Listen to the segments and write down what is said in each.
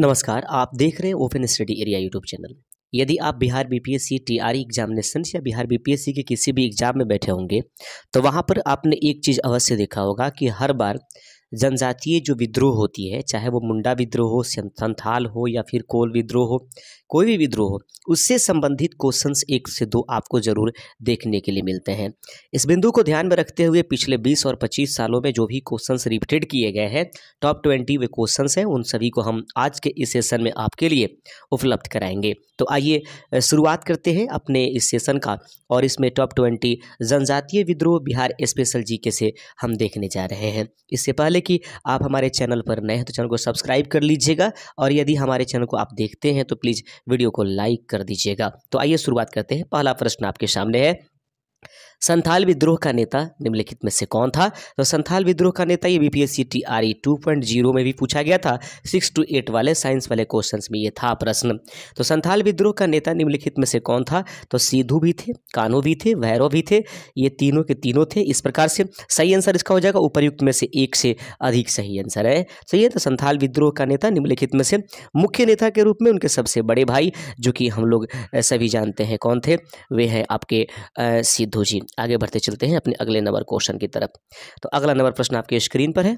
नमस्कार आप देख रहे हैं open study area YouTube channel यदि आप बिहार बीपीएससी टीआरई एग्जामिनेशन या बिहार बीपीएससी के किसी भी एग्जाम में बैठे होंगे तो वहाँ पर आपने एक चीज़ अवश्य देखा होगा कि हर बार जनजातीय जो विद्रोह होती है चाहे वो मुंडा विद्रोह हो संथाल हो या फिर कोल विद्रोह हो कोई भी विद्रोह हो उससे संबंधित क्वेश्चंस एक से दो आपको ज़रूर देखने के लिए मिलते हैं इस बिंदु को ध्यान में रखते हुए पिछले 20 और 25 सालों में जो भी क्वेश्चंस रिपीटेड किए गए हैं टॉप ट्वेंटी वे क्वेश्चन हैं उन सभी को हम आज के इस सेशन में आपके लिए उपलब्ध कराएंगे तो आइए शुरुआत करते हैं अपने इस सेशन का और इसमें टॉप ट्वेंटी जनजातीय विद्रोह बिहार स्पेशल जी के से हम देखने जा रहे हैं इससे पहले पहले कि आप हमारे चैनल पर नए हैं तो चैनल को सब्सक्राइब कर लीजिएगा और यदि हमारे चैनल को आप देखते हैं तो प्लीज़ वीडियो को लाइक कर दीजिएगा तो आइए शुरुआत करते हैं पहला प्रश्न आपके सामने है संथाल विद्रोह का नेता निम्नलिखित में से कौन था तो संथाल विद्रोह का नेता ये BPSC T R E two point zero में भी पूछा गया था सिक्स टू एट वाले साइंस वाले क्वेश्चन में ये था प्रश्न तो संथाल विद्रोह का नेता निम्नलिखित में से कौन था तो सीधू भी थे कानू भी थे भैरव भी थे ये तीनों के तीनों थे इस प्रकार से सही आंसर इसका हो जाएगा उपरयुक्त में से एक से अधिक सही आंसर है सही तो है तो संथाल विद्रोह का नेता निम्नलिखित में से मुख्य नेता के रूप में उनके सबसे बड़े भाई जो कि हम लोग सभी जानते हैं कौन थे वे हैं आपके सिद्धू जी आगे बढ़ते चलते हैं अपने अगले नंबर क्वेश्चन की तरफ तो अगला नंबर प्रश्न आपके स्क्रीन पर है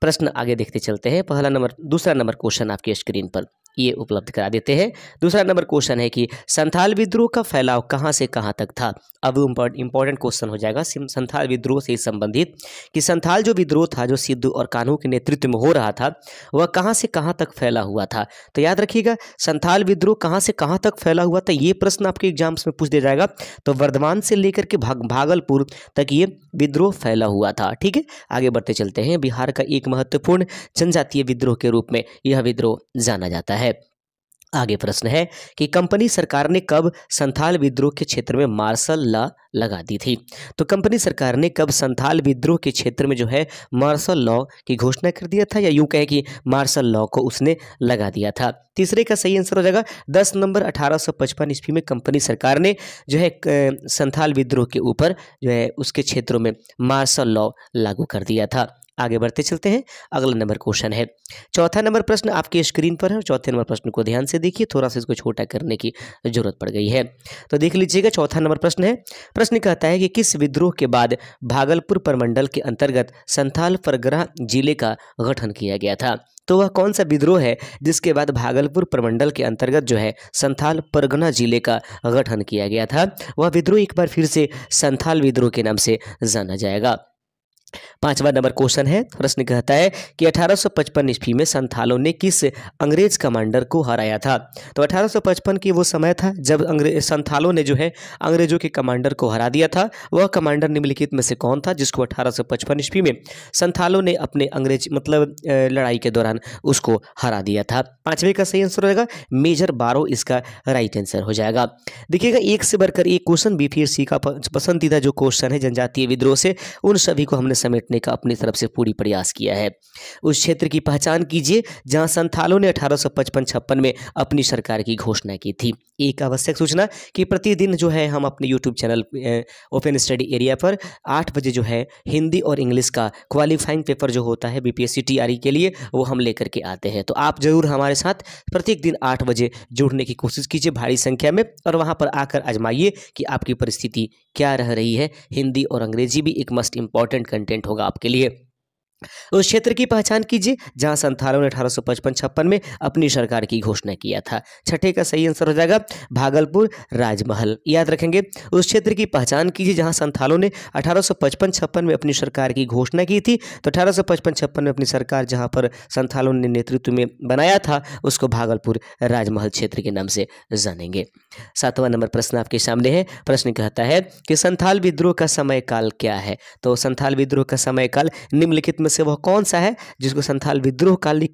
प्रश्न आगे देखते चलते हैं पहला नंबर दूसरा नंबर क्वेश्चन आपके स्क्रीन पर ये उपलब्ध करा देते हैं दूसरा नंबर क्वेश्चन है कि संथाल विद्रोह का फैलाव कहाँ से कहाँ तक था अब इम्पॉर्टेंट क्वेश्चन हो जाएगा संथाल विद्रोह से संबंधित कि संथाल जो विद्रोह था जो सिद्धू और कानू के नेतृत्व में हो रहा था वह कहाँ से कहाँ तक फैला हुआ था तो याद रखिएगा संथाल विद्रोह कहाँ से कहाँ तक फैला हुआ था ये प्रश्न आपके एग्जाम्स में पूछ दिया जाएगा तो वर्धमान से लेकर के भाग, भागलपुर तक ये विद्रोह फैला हुआ था ठीक है आगे बढ़ते चलते हैं बिहार का एक महत्वपूर्ण जनजातीय विद्रोह के रूप में यह विद्रोह जाना जाता है आगे प्रश्न है कि कंपनी सरकार ने कब संथाल विद्रोह के क्षेत्र में मार्शल लॉ लगा दी थी तो कंपनी सरकार ने कब संथाल विद्रोह के क्षेत्र में जो है मार्शल लॉ की घोषणा कर दिया था या यूं कहे कि मार्शल लॉ को उसने लगा दिया था तीसरे का सही आंसर हो जाएगा दस नंबर अठारह सौ पचपन ईस्वी में कंपनी सरकार ने जो है संथाल विद्रोह के ऊपर जो है उसके क्षेत्रों में मार्शल लॉ लागू कर दिया था आगे बढ़ते चलते हैं अगला नंबर क्वेश्चन है चौथा नंबर प्रश्न आपके स्क्रीन पर है चौथे नंबर प्रश्न को ध्यान से देखिए थोड़ा सा इसको छोटा करने की जरूरत पड़ गई है तो देख लीजिएगा चौथा नंबर प्रश्न है प्रश्न कहता है कि किस विद्रोह के बाद भागलपुर परमंडल के अंतर्गत संथाल परग्रह जिले का गठन किया गया था तो वह कौन सा विद्रोह है जिसके बाद भागलपुर प्रमंडल के अंतर्गत जो है संथाल परगना जिले का गठन किया गया था वह विद्रोह एक बार फिर से संथाल विद्रोह के नाम से जाना जाएगा पांचवा नंबर क्वेश्चन है प्रश्न कहता है कि 1855 ईस्वी में संथालों ने किस अंग्रेज कमांडर को हराया था तो 1855 की वो समय था जब अंग्रेज संथालों ने जो है अंग्रेजों के कमांडर को हरा दिया था वह कमांडर निम्नलिखित में से कौन था जिसको 1855 ईस्वी में संथालों ने अपने अंग्रेज मतलब लड़ाई के दौरान उसको हरा दिया था पाँचवें का सही आंसर हो जाएगा मेजर बारो इसका राइट आंसर हो जाएगा देखिएगा एक से बढ़कर एक क्वेश्चन बी का पसंदीदा जो क्वेश्चन है जनजातीय विद्रोह से उन सभी को हमने समेटने का अपनी तरफ से पूरी प्रयास किया है उस क्षेत्र की पहचान कीजिए जहां संथालों ने अठारह सौ में अपनी सरकार की घोषणा की थी एक आवश्यक सूचना कि प्रतिदिन जो है हम अपने YouTube channel open study area पर आठ बजे जो है हिंदी और इंग्लिश का क्वालिफाइंग पेपर जो होता है बीपीएससी पी e के लिए वो हम लेकर के आते हैं तो आप जरूर हमारे साथ प्रत्येक दिन आठ बजे जुड़ने की कोशिश कीजिए भारी संख्या में और वहाँ पर आकर आजमाइए कि आपकी परिस्थिति क्या रह रही है हिंदी और अंग्रेजी भी एक मस्ट इम्पॉर्टेंट कंटेंट कंटेंट होगा आपके लिए उस क्षेत्र की पहचान कीजिए जहां संथालों ने अठारह सौ पचपन छप्पन में अपनी सरकार की घोषणा किया था छठे का सही आंसर हो जाएगा भागलपुर राजमहल याद रखेंगे उस क्षेत्र की पहचान कीजिए जहां संथालों ने अठारह सौ पचपन छप्पन में अपनी सरकार की घोषणा की थी तो अठारह सौ पचपन छप्पन में अपनी सरकार जहां पर संथालों ने नेतृत्व में बनाया था उसको भागलपुर राजमहल क्षेत्र के नाम से जानेंगे सातवा नंबर प्रश्न आपके सामने है प्रश्न कहता है कि संथाल विद्रोह का समय काल क्या है तो संथाल विद्रोह का समय काल निम्नलिखित में में से वह कौन सा है जिसको संथाल विद्रोह काल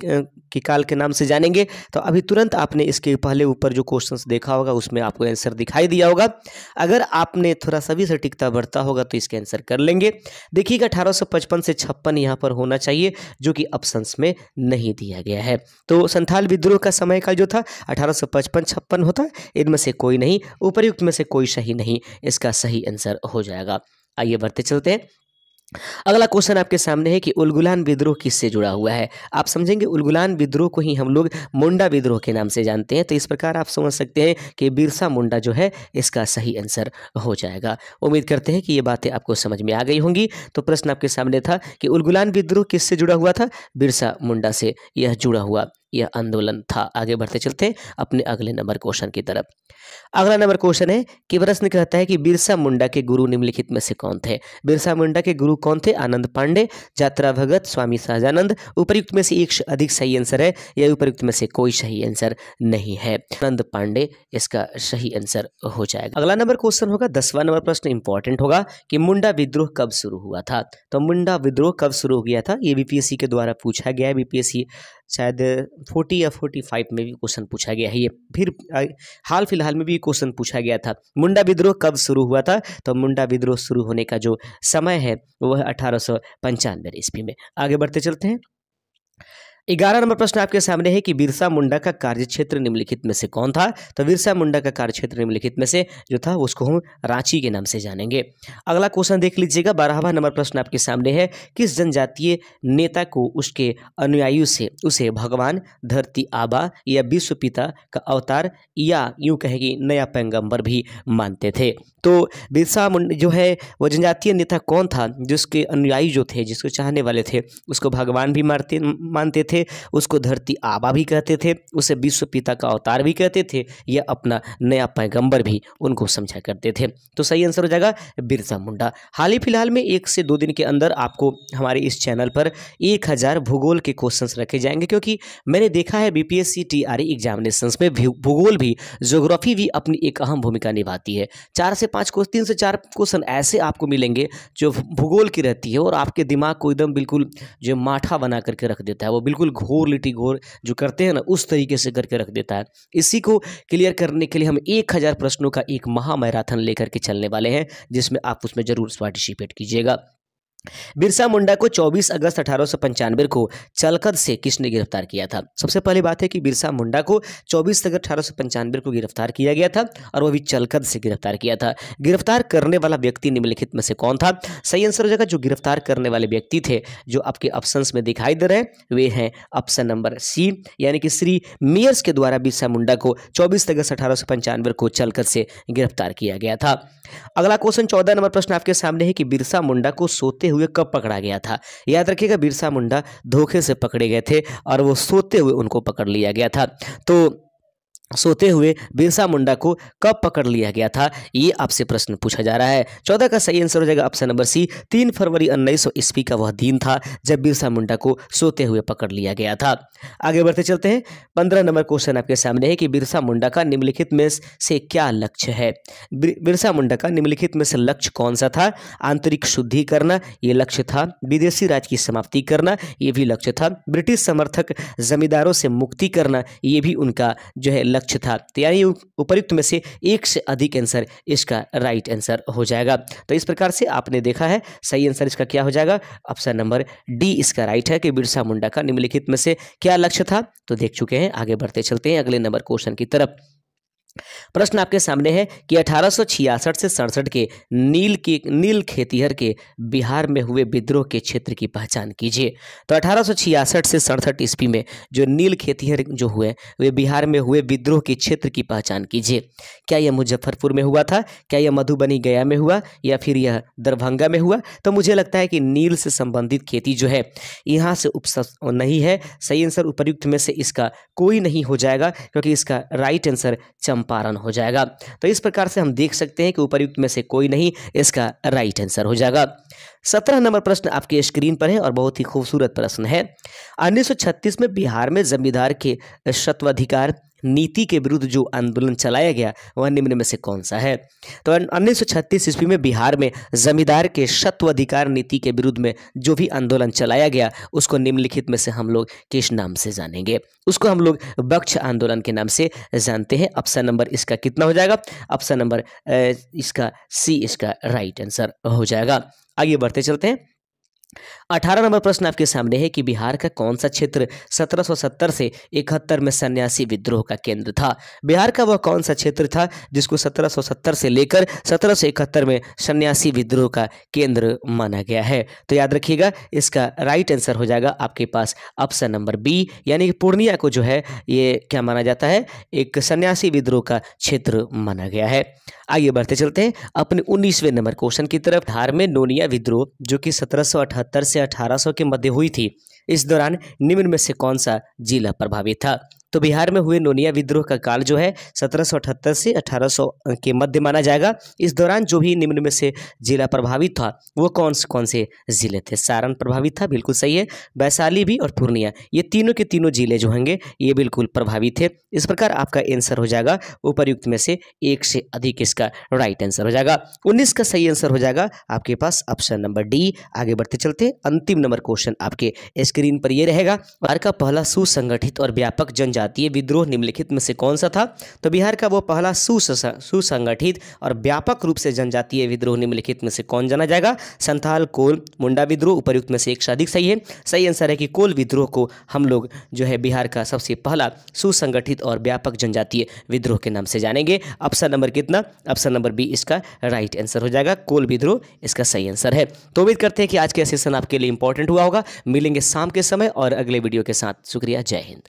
की काल के नाम से जानेंगे तो अभी तुरंत आपने इसके पहले ऊपर जो क्वेश्चंस देखा होगा उसमें आपको आंसर दिखाई दिया होगा अगर आपने थोड़ा सभी से टिकता बढ़ता होगा तो इसके आंसर कर लेंगे देखिएगा अठारह से छप्पन यहाँ पर होना चाहिए जो कि अपशंस में नहीं दिया गया है तो संथाल विद्रोह का समय का जो था अठारह सौ होता है इनमें से कोई नहीं उपरयुक्त में से कोई सही नहीं इसका सही आंसर हो जाएगा आइए बढ़ते चलते हैं अगला क्वेश्चन आपके सामने है कि उलगुलान विद्रोह किससे जुड़ा हुआ है आप समझेंगे उलगुलान विद्रोह को ही हम लोग मुंडा विद्रोह के नाम से जानते हैं तो इस प्रकार आप समझ सकते हैं कि बिरसा मुंडा जो है इसका सही आंसर हो जाएगा उम्मीद करते हैं कि ये बातें आपको समझ में आ गई होंगी तो प्रश्न आपके सामने था कि उलगुलान विद्रोह किससे जुड़ा हुआ था बिरसा मुंडा से यह जुड़ा हुआ यह आंदोलन था आगे बढ़ते चलते अपने अगले नंबर क्वेश्चन की तरफ अगला नंबर क्वेश्चन है कि प्रश्न कहता है कि बिरसा मुंडा के गुरु निम्नलिखित में से कौन थे बिरसा मुंडा के गुरु कौन थे आनंद पांडे जात्रा भगत स्वामी सहजानंद उपयुक्त में से एक अधिक सही आंसर है या उपयुक्त में से कोई सही आंसर नहीं है आनंद पांडे इसका सही आंसर हो जाएगा अगला नंबर क्वेश्चन होगा दसवा नंबर प्रश्न इंपॉर्टेंट होगा कि मुंडा विद्रोह कब शुरू हुआ था तो मुंडा विद्रोह कब शुरू हो गया था ये बीपीएससी के द्वारा पूछा गया है बीपीएससी शायद फोर्टी या फोर्टी फाइव में भी क्वेश्चन पूछा गया है ये फिर हाल फिलहाल में भी क्वेश्चन पूछा गया था मुंडा विद्रोह कब शुरू हुआ था तो मुंडा विद्रोह शुरू होने का जो समय है वह अठारह सौ पंचानवे ईस्वी में आगे बढ़ते चलते हैं ग्यारह नंबर प्रश्न आपके सामने है कि बिरसा मुंडा का कार्य क्षेत्र निम्नलिखित में से कौन था तो बिरसा मुंडा का कार्य क्षेत्र निम्नलिखित में से जो था उसको हम रांची के नाम से जानेंगे अगला क्वेश्चन देख लीजिएगा बारहवा नंबर प्रश्न आपके सामने है किस जनजातीय नेता को उसके अनुयायी से उसे भगवान धरती आबा या विश्व पिता का अवतार या यूं कहेगी कि नया पैगम्बर भी मानते थे तो बिरसा मुंडा जो है वो जनजातीय नेता कौन था जिसके अनुयायी जो थे जिसको चाहने वाले थे उसको भगवान भी मारते मानते थे थे उसको धरती आबा भी कहते थे उसे विश्व पिता का अवतार भी कहते थे या अपना नया पैगंबर भी उनको समझा करते थे तो सही आंसर हो जाएगा बिरसा मुंडा हाल ही फिलहाल में एक से दो दिन के अंदर आपको हमारे इस चैनल पर एक हज़ार भूगोल के क्वेश्चंस रखे जाएंगे क्योंकि मैंने देखा है बीपीएससी टीआरई एग्जामिनेशन में भूगोल भी ज्योग्राफी भी अपनी एक अहम भूमिका निभाती है चार से पाँच क्वेश्चन तीन से चार क्वेश्चन ऐसे आपको मिलेंगे जो भूगोल की रहती है और आपके दिमाग को एकदम बिल्कुल जो माठा बना करके रख देता है वो बिल्कुल बिल्कुल घोर लिटी घोर जो करते हैं ना उस तरीके से करके रख देता है इसी को क्लियर करने के लिए हम एक हज़ार प्रश्नों का एक महामैराथन लेकर के चलने वाले हैं जिसमें आप उसमें ज़रूर पार्टिसिपेट कीजिएगा बिरसा मुंडा को 24 अगस्त अठारह को चलकद से किसने गिरफ्तार किया था सबसे पहली बात है कि बिरसा मुंडा को 24 अगस्त अठारह को गिरफ्तार किया गया था और वह भी चलकद से गिरफ्तार किया था गिरफ्तार करने वाला व्यक्ति निम्नलिखित में से कौन था सही आंसर हो जाएगा जो गिरफ्तार करने वाले व्यक्ति थे जो आपके ऑप्शन में दिखाई दे रहे वे हैं ऑप्शन नंबर सी यानी कि श्री मेयर्स के द्वारा बिरसा मुंडा को चौबीस अगस्त अठारह को चलकद से गिरफ्तार किया गया था अगला क्वेश्चन चौदह नंबर प्रश्न आपके सामने है कि बिरसा मुंडा को सोते हुए हुए कब पकड़ा गया था याद रखिएगा बिरसा मुंडा धोखे से पकड़े गए थे और वो सोते हुए उनको पकड़ लिया गया था तो सोते हुए बिरसा मुंडा को कब पकड़ लिया गया था ये आपसे प्रश्न पूछा जा रहा है चौदह का सही आंसर हो जाएगा ऑप्शन नंबर सी तीन फरवरी उन्नीस सौ ईस्वी का वह दिन था जब बिरसा मुंडा को सोते हुए पकड़ लिया गया था आगे बढ़ते चलते हैं पंद्रह नंबर क्वेश्चन आपके सामने है कि बिरसा मुंडा का निम्नलिखित में से क्या लक्ष्य है बिरसा मुंडा का निम्नलिखित में से लक्ष्य कौन सा था आंतरिक शुद्धि करना ये लक्ष्य था विदेशी राज की समाप्ति करना ये भी लक्ष्य था ब्रिटिश समर्थक जमींदारों से मुक्ति करना ये भी उनका जो है लक्ष्य था तो यानी उपयुक्त में से एक से अधिक आंसर इसका राइट आंसर हो जाएगा तो इस प्रकार से आपने देखा है सही आंसर इसका क्या हो जाएगा ऑप्शन नंबर डी इसका राइट है कि बिरसा मुंडा का निम्नलिखित में से क्या लक्ष्य था तो देख चुके हैं आगे बढ़ते चलते हैं अगले नंबर क्वेश्चन की तरफ प्रश्न आपके सामने है कि अठारह से सड़सठ के नील की नील खेतीहर के बिहार में हुए विद्रोह के क्षेत्र की पहचान कीजिए तो अठारह से सड़सठ ईस्वी में जो नील खेतीहर जो हुए वे बिहार में हुए विद्रोह के क्षेत्र की पहचान कीजिए क्या यह मुजफ्फरपुर में हुआ था क्या यह मधुबनी गया में हुआ या फिर यह दरभंगा में हुआ तो मुझे लगता है कि नील से संबंधित खेती जो है यहाँ से उप नहीं है सही आंसर उपयुक्त में से इसका कोई नहीं हो जाएगा क्योंकि इसका राइट आंसर चंपा चंपारण हो जाएगा तो इस प्रकार से हम देख सकते हैं कि उपरयुक्त में से कोई नहीं इसका राइट आंसर हो जाएगा सत्रह नंबर प्रश्न आपके स्क्रीन पर है और बहुत ही खूबसूरत प्रश्न है उन्नीस में बिहार में जमींदार के सत्वाधिकार नीति के विरुद्ध जो आंदोलन चलाया गया वह निम्न में से कौन सा है तो उन्नीस सौ छत्तीस ईस्वी में बिहार में जमींदार के सत्वाधिकार नीति के विरुद्ध में जो भी आंदोलन चलाया गया उसको निम्नलिखित में से हम लोग किस नाम से जानेंगे उसको हम लोग बक्ष आंदोलन के नाम से जानते हैं ऑप्शन नंबर इसका कितना हो जाएगा ऑप्शन नंबर इसका सी इसका राइट आंसर हो जाएगा आगे बढ़ते चलते हैं अठारह नंबर प्रश्न आपके सामने है कि बिहार का कौन सा क्षेत्र 1770 से इकहत्तर में सन्यासी विद्रोह का केंद्र था बिहार का वह कौन सा क्षेत्र था जिसको 1770 से लेकर 1771 में सन्यासी विद्रोह का केंद्र माना गया है तो याद रखिएगा इसका राइट आंसर हो जाएगा आपके पास ऑप्शन नंबर बी यानी कि पूर्णिया को जो है ये क्या माना जाता है एक सन्यासी विद्रोह का क्षेत्र माना गया है आइए बढ़ते चलते हैं अपने उन्नीसवें नंबर क्वेश्चन की तरफ धार में नोनिया विद्रोह जो कि सत्रह अठहत्तर से अठारह के मध्य हुई थी इस दौरान निम्न में से कौन सा जिला प्रभावित था तो बिहार में हुए नोनिया विद्रोह का काल जो है सत्रह से अठारह के मध्य माना जाएगा इस दौरान जो भी निम्न में से जिला प्रभावित था वो कौन से कौन से जिले थे सारण प्रभावित था बिल्कुल सही है वैशाली भी और पूर्णिया ये तीनों के तीनों जिले जो होंगे ये बिल्कुल प्रभावित थे इस प्रकार आपका आंसर हो जाएगा उपयुक्त में से एक से अधिक इसका राइट आंसर हो जाएगा उन्नीस का सही आंसर हो जाएगा आपके पास ऑप्शन नंबर डी आगे बढ़ते चलते अंतिम नंबर क्वेश्चन आपके स्क्रीन पर यह रहेगा भारत का पहला सुसंगठित और व्यापक जन जनजातीय विद्रोह निम्नलिखित में से कौन सा था तो बिहार का वो पहला सुसंगठित और व्यापक रूप से जनजातीय विद्रोह निम्नलिखित में से कौन जाना जाएगा संथाल कोल मुंडा विद्रोह उपयुक्त में से एक से अधिक सही है सही आंसर है कि कोल विद्रोह को हम लोग जो है बिहार का सबसे पहला सुसंगठित और व्यापक जनजातीय विद्रोह के नाम से जानेंगे ऑप्शन नंबर कितना ऑप्शन नंबर बी इसका राइट आंसर हो जाएगा कोल विद्रोह इसका सही आंसर है तो उम्मीद करते हैं कि आज का सेशन आपके लिए इंपॉर्टेंट हुआ होगा मिलेंगे शाम के समय और अगले वीडियो के साथ शुक्रिया जय हिंद